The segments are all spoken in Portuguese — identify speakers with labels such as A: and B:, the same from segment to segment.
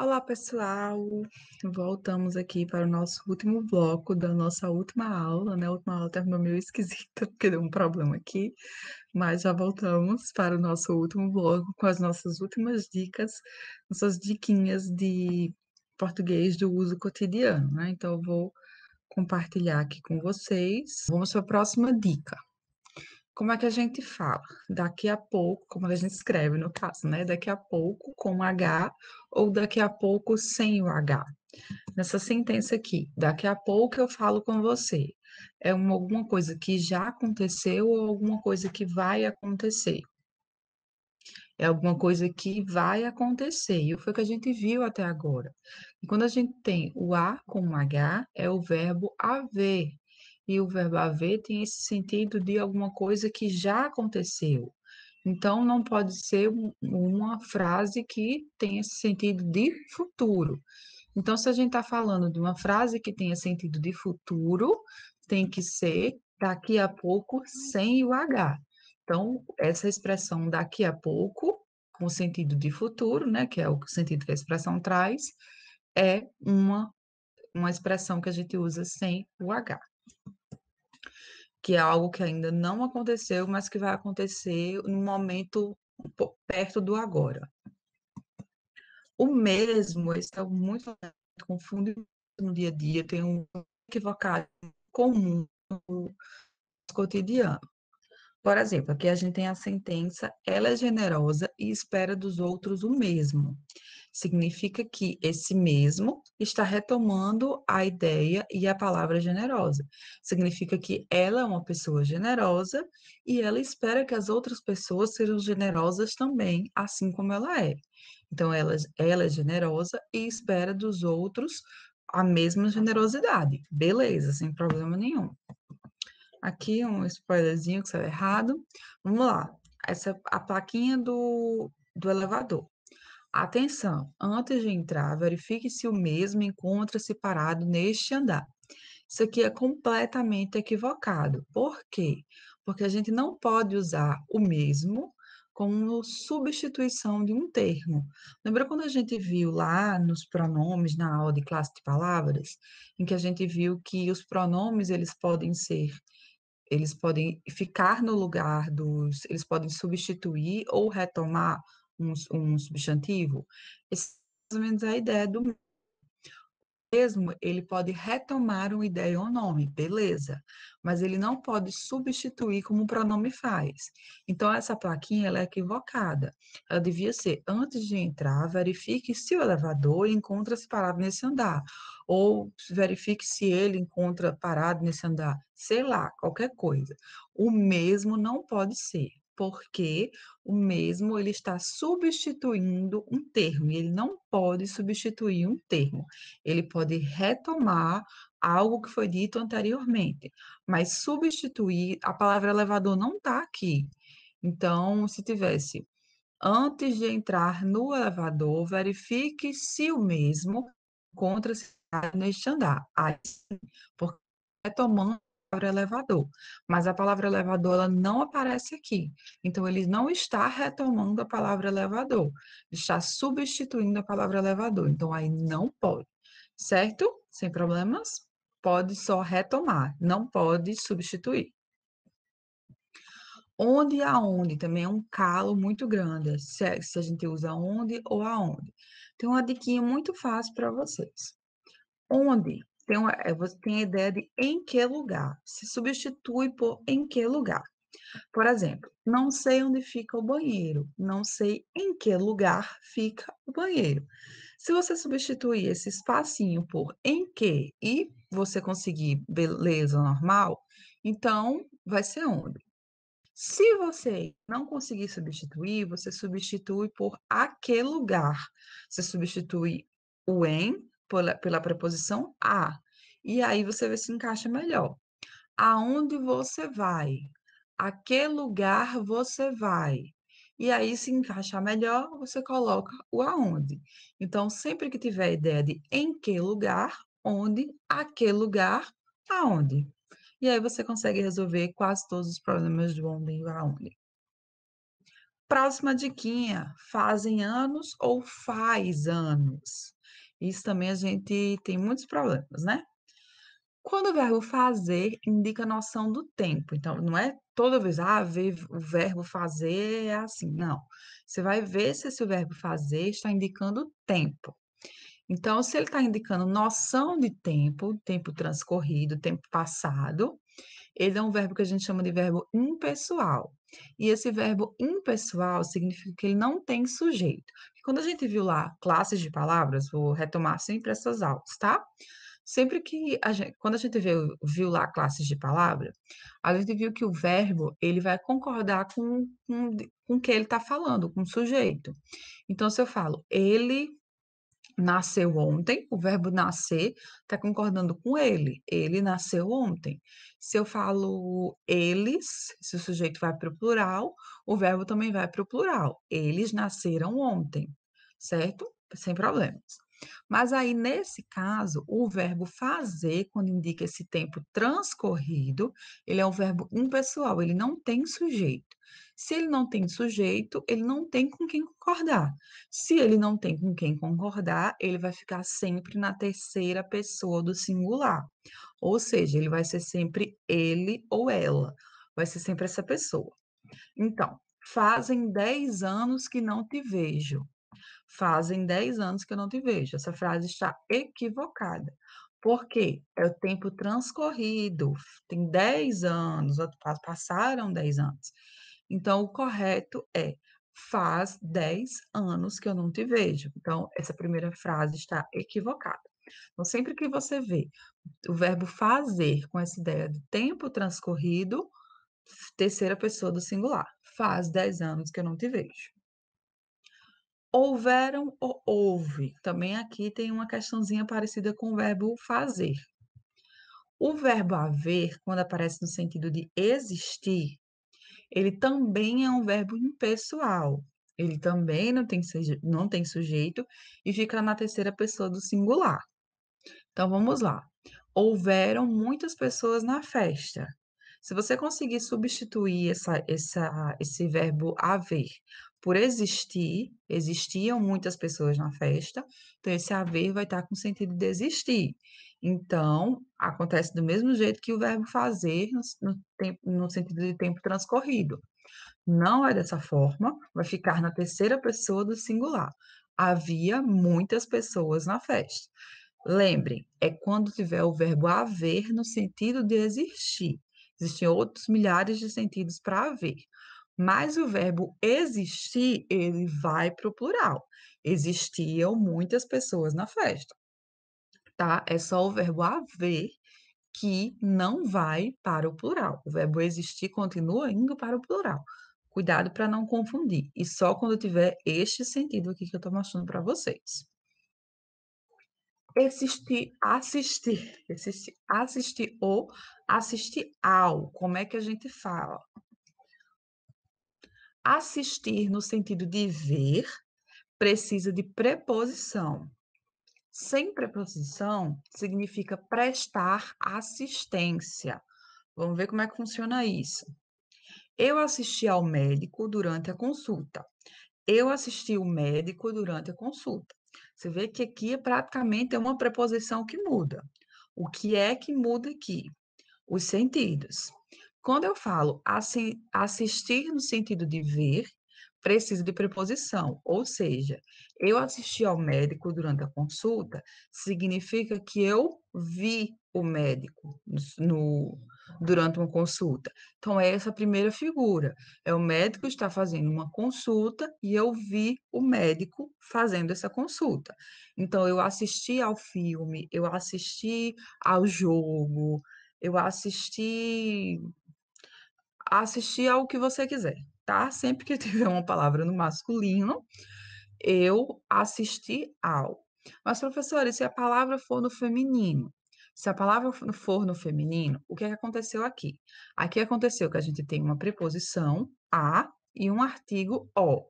A: Olá, pessoal! Voltamos aqui para o nosso último bloco da nossa última aula, né? A última aula terminou meio esquisita, porque deu um problema aqui, mas já voltamos para o nosso último bloco com as nossas últimas dicas, nossas diquinhas de português do uso cotidiano, né? Então, eu vou compartilhar aqui com vocês. Vamos para a próxima dica como é que a gente fala? Daqui a pouco, como a gente escreve no caso, né? Daqui a pouco com H ou daqui a pouco sem o H. Nessa sentença aqui, daqui a pouco eu falo com você. É uma, alguma coisa que já aconteceu ou alguma coisa que vai acontecer. É alguma coisa que vai acontecer. E foi o que a gente viu até agora. E quando a gente tem o A com H, é o verbo haver e o verbo haver tem esse sentido de alguma coisa que já aconteceu. Então, não pode ser uma frase que tenha esse sentido de futuro. Então, se a gente está falando de uma frase que tenha sentido de futuro, tem que ser daqui a pouco sem o H. Então, essa expressão daqui a pouco, com sentido de futuro, né, que é o sentido que a expressão traz, é uma, uma expressão que a gente usa sem o H que é algo que ainda não aconteceu, mas que vai acontecer no momento perto do agora. O mesmo, esse é muito confundido no dia a dia, tem um equivocado comum no cotidiano. Por exemplo, aqui a gente tem a sentença, ela é generosa e espera dos outros o mesmo significa que esse mesmo está retomando a ideia e a palavra generosa. Significa que ela é uma pessoa generosa e ela espera que as outras pessoas sejam generosas também, assim como ela é. Então, ela, ela é generosa e espera dos outros a mesma generosidade. Beleza, sem problema nenhum. Aqui um spoilerzinho que saiu errado. Vamos lá. Essa a plaquinha do, do elevador. Atenção! Antes de entrar, verifique se o mesmo encontra-se parado neste andar. Isso aqui é completamente equivocado. Por quê? Porque a gente não pode usar o mesmo como substituição de um termo. Lembra quando a gente viu lá nos pronomes, na aula de classe de palavras, em que a gente viu que os pronomes, eles podem ser eles podem ficar no lugar dos, eles podem substituir ou retomar um, um substantivo. Essa é mais ou menos a ideia do mesmo, ele pode retomar uma ideia ou nome, beleza, mas ele não pode substituir como o pronome faz. Então, essa plaquinha ela é equivocada. Ela devia ser, antes de entrar, verifique se o elevador encontra-se parado nesse andar, ou verifique se ele encontra parado nesse andar, sei lá, qualquer coisa. O mesmo não pode ser porque o mesmo ele está substituindo um termo, e ele não pode substituir um termo. Ele pode retomar algo que foi dito anteriormente, mas substituir, a palavra elevador não está aqui. Então, se tivesse antes de entrar no elevador, verifique se o mesmo encontra-se neste andar. Aí sim, porque retomando palavra elevador, mas a palavra elevador ela não aparece aqui. Então ele não está retomando a palavra elevador, está substituindo a palavra elevador. Então aí não pode, certo? Sem problemas? Pode só retomar, não pode substituir. Onde e aonde também é um calo muito grande, se é, a gente usa onde ou aonde. Tem uma diquinha muito fácil para vocês. Onde tem eh, você tem a ideia de em que lugar. Se substitui por em que lugar. Por exemplo, não sei onde fica o banheiro, não sei em que lugar fica o banheiro. Se você substituir esse espacinho por em que e você conseguir beleza normal, então vai ser onde. Se você não conseguir substituir, você substitui por a que lugar. Você substitui o em pela, pela preposição a. E aí você vê se encaixa melhor. Aonde você vai? A que lugar você vai? E aí, se encaixar melhor, você coloca o aonde. Então, sempre que tiver a ideia de em que lugar, onde, a que lugar, aonde. E aí você consegue resolver quase todos os problemas do onde e aonde. Próxima diquinha, fazem anos ou faz anos? Isso também a gente tem muitos problemas, né? Quando o verbo fazer indica a noção do tempo. Então, não é toda vez, ah, o verbo fazer é assim. Não. Você vai ver se esse verbo fazer está indicando tempo. Então, se ele está indicando noção de tempo, tempo transcorrido, tempo passado, ele é um verbo que a gente chama de verbo impessoal. E esse verbo impessoal significa que ele não tem sujeito. Quando a gente viu lá classes de palavras, vou retomar sempre essas aulas, tá? Sempre que a gente, quando a gente viu, viu lá classes de palavra, a gente viu que o verbo ele vai concordar com com, com o que ele está falando, com o sujeito. Então, se eu falo ele nasceu ontem, o verbo nascer está concordando com ele. Ele nasceu ontem. Se eu falo eles, se o sujeito vai para o plural, o verbo também vai para o plural. Eles nasceram ontem certo? Sem problemas. Mas aí, nesse caso, o verbo fazer, quando indica esse tempo transcorrido, ele é um verbo impessoal, ele não tem sujeito. Se ele não tem sujeito, ele não tem com quem concordar. Se ele não tem com quem concordar, ele vai ficar sempre na terceira pessoa do singular. Ou seja, ele vai ser sempre ele ou ela. Vai ser sempre essa pessoa. Então, fazem 10 anos que não te vejo. Fazem 10 anos que eu não te vejo. Essa frase está equivocada. Porque é o tempo transcorrido, tem 10 anos, passaram 10 anos. Então, o correto é: faz 10 anos que eu não te vejo. Então, essa primeira frase está equivocada. Então, sempre que você vê o verbo fazer com essa ideia do tempo transcorrido, terceira pessoa do singular. Faz 10 anos que eu não te vejo houveram ou houve. Também aqui tem uma questãozinha parecida com o verbo fazer. O verbo haver, quando aparece no sentido de existir, ele também é um verbo impessoal. Ele também não tem, não tem sujeito e fica na terceira pessoa do singular. Então vamos lá. Houveram muitas pessoas na festa. Se você conseguir substituir essa, essa, esse verbo haver por existir, existiam muitas pessoas na festa, então esse haver vai estar com o sentido de existir. Então, acontece do mesmo jeito que o verbo fazer no, tempo, no sentido de tempo transcorrido. Não é dessa forma, vai ficar na terceira pessoa do singular. Havia muitas pessoas na festa. Lembrem, é quando tiver o verbo haver no sentido de existir. Existem outros milhares de sentidos para haver. Mas o verbo existir, ele vai para o plural. Existiam muitas pessoas na festa, tá? É só o verbo haver que não vai para o plural. O verbo existir continua indo para o plural. Cuidado para não confundir. E só quando tiver este sentido aqui que eu estou mostrando para vocês. Existir, assistir, assistir, assistir ou assistir ao. Como é que a gente fala? Assistir no sentido de ver precisa de preposição. Sem preposição, significa prestar assistência. Vamos ver como é que funciona isso. Eu assisti ao médico durante a consulta. Eu assisti o médico durante a consulta. Você vê que aqui é praticamente é uma preposição que muda. O que é que muda aqui? Os sentidos. Quando eu falo assi assistir no sentido de ver, preciso de preposição, ou seja, eu assisti ao médico durante a consulta significa que eu vi o médico no, durante uma consulta. Então, é essa primeira figura. É o médico está fazendo uma consulta e eu vi o médico fazendo essa consulta. Então, eu assisti ao filme, eu assisti ao jogo, eu assisti assistir ao que você quiser, tá? Sempre que tiver uma palavra no masculino, eu assisti ao. Mas, professora, e se a palavra for no feminino? Se a palavra for no feminino, o que, é que aconteceu aqui? Aqui aconteceu que a gente tem uma preposição a e um artigo o.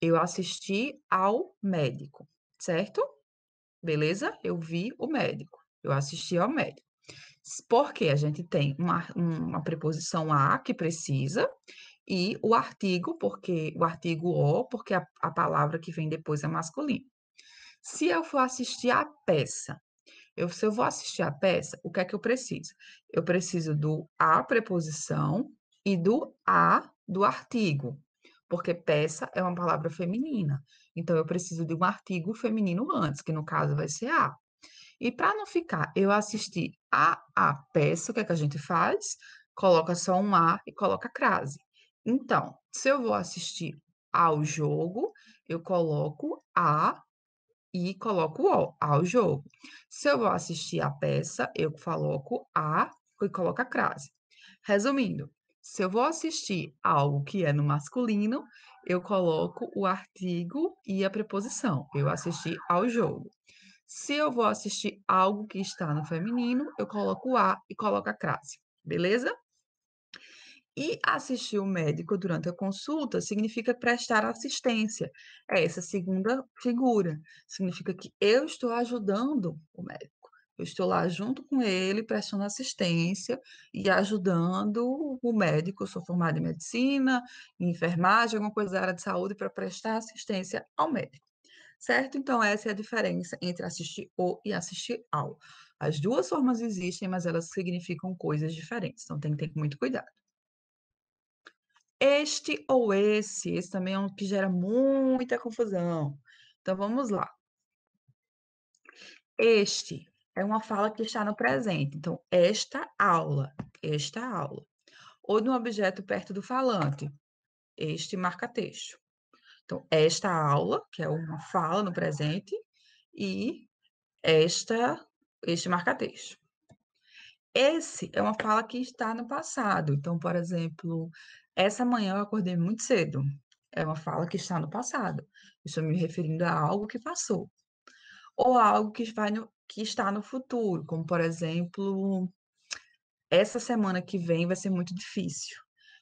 A: Eu assisti ao médico, certo? Beleza? Eu vi o médico. Eu assisti ao médico porque a gente tem uma, uma preposição a que precisa, e o artigo, porque o artigo o, porque a, a palavra que vem depois é masculina. Se eu for assistir a peça, eu, se eu vou assistir a peça, o que é que eu preciso? Eu preciso do a preposição e do a do artigo, porque peça é uma palavra feminina. Então, eu preciso de um artigo feminino antes, que no caso vai ser a. E para não ficar, eu assisti a a peça, o que é que a gente faz? Coloca só um a e coloca a crase. Então, se eu vou assistir ao jogo, eu coloco a e coloco o ao jogo. Se eu vou assistir a peça, eu coloco a e coloco a crase. Resumindo, se eu vou assistir algo que é no masculino, eu coloco o artigo e a preposição. Eu assisti ao jogo. Se eu vou assistir algo que está no feminino, eu coloco o a e coloco a crase, beleza? E assistir o médico durante a consulta significa prestar assistência. É essa segunda figura. Significa que eu estou ajudando o médico. Eu estou lá junto com ele, prestando assistência e ajudando o médico. Eu sou formada em medicina, em enfermagem, alguma coisa da área de saúde, para prestar assistência ao médico certo? Então, essa é a diferença entre assistir o e assistir ao. As duas formas existem, mas elas significam coisas diferentes, então tem que ter muito cuidado. Este ou esse, esse também é um que gera muita confusão. Então, vamos lá. Este é uma fala que está no presente. Então, esta aula, esta aula. Ou de um objeto perto do falante. Este marca-texto. Então, esta aula, que é uma fala no presente, e esta, este marca-texto. Esse é uma fala que está no passado. Então, por exemplo, essa manhã eu acordei muito cedo. É uma fala que está no passado. estou me referindo a algo que passou. Ou algo que, vai no, que está no futuro, como, por exemplo, essa semana que vem vai ser muito difícil.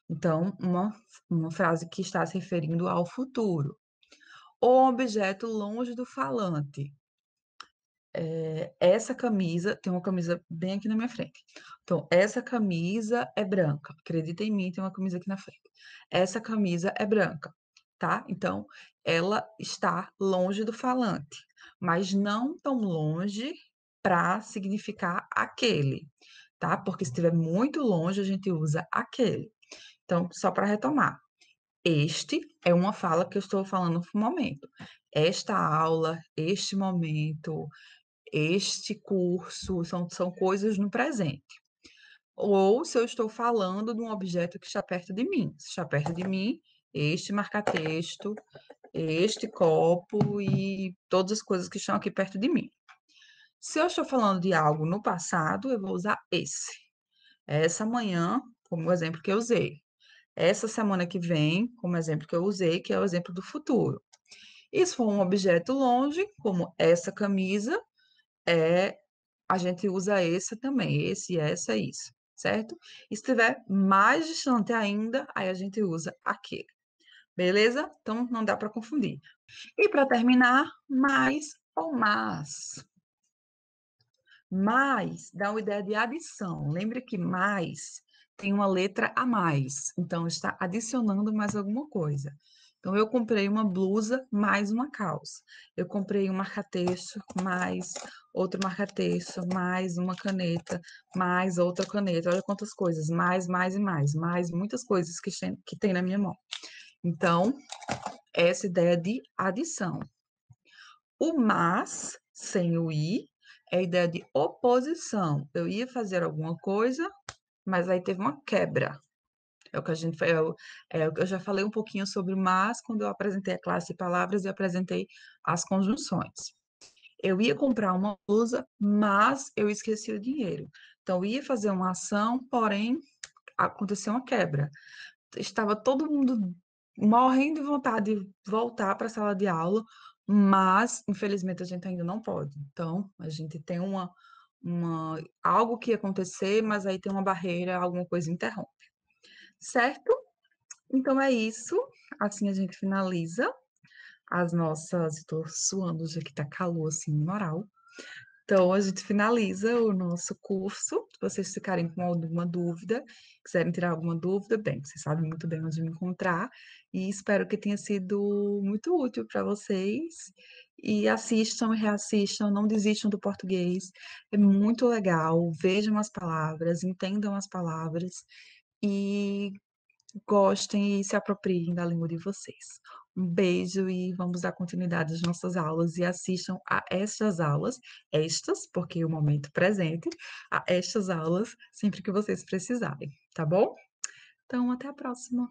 A: Então, uma, uma frase que está se referindo ao futuro. Ou objeto longe do falante. É, essa camisa, tem uma camisa bem aqui na minha frente. Então, essa camisa é branca. Acredita em mim, tem uma camisa aqui na frente. Essa camisa é branca, tá? Então, ela está longe do falante, mas não tão longe para significar aquele, tá? Porque se estiver muito longe, a gente usa aquele. Então, só para retomar. Este é uma fala que eu estou falando no momento. Esta aula, este momento, este curso, são, são coisas no presente. Ou se eu estou falando de um objeto que está perto de mim. Se está perto de mim, este marca-texto, este copo e todas as coisas que estão aqui perto de mim. Se eu estou falando de algo no passado, eu vou usar esse. Essa manhã, como o exemplo que eu usei essa semana que vem, como exemplo que eu usei, que é o exemplo do futuro. isso for um objeto longe, como essa camisa, é a gente usa esse também, esse, essa, isso, certo? E se estiver mais distante ainda, aí a gente usa aquele. Beleza? Então não dá para confundir. E para terminar, mais ou mas. Mais dá uma ideia de adição. Lembre que mais tem uma letra a mais, então está adicionando mais alguma coisa. Então, eu comprei uma blusa mais uma calça. Eu comprei um marca-texto mais outro marca-texto, mais uma caneta, mais outra caneta. Olha quantas coisas, mais, mais e mais, mais muitas coisas que tem, que tem na minha mão. Então, essa ideia de adição. O mas, sem o i, é a ideia de oposição. Eu ia fazer alguma coisa mas aí teve uma quebra. É o que a gente foi, eu, é, é eu já falei um pouquinho sobre mas quando eu apresentei a classe de palavras e apresentei as conjunções. Eu ia comprar uma blusa, mas eu esqueci o dinheiro. Então ia fazer uma ação, porém aconteceu uma quebra. Estava todo mundo morrendo de vontade de voltar para a sala de aula, mas infelizmente a gente ainda não pode. Então a gente tem uma uma, algo que ia acontecer, mas aí tem uma barreira, alguma coisa interrompe. Certo? Então é isso. Assim a gente finaliza as nossas. Estou suando já que tá calor assim no moral. Então a gente finaliza o nosso curso. Se vocês ficarem com alguma dúvida, quiserem tirar alguma dúvida, bem, vocês sabem muito bem onde me encontrar. E espero que tenha sido muito útil para vocês e assistam e reassistam, não desistam do português. É muito legal. Vejam as palavras, entendam as palavras e gostem e se apropriem da língua de vocês. Um beijo e vamos dar continuidade às nossas aulas e assistam a estas aulas, estas, porque é o momento presente, a estas aulas sempre que vocês precisarem, tá bom? Então, até a próxima!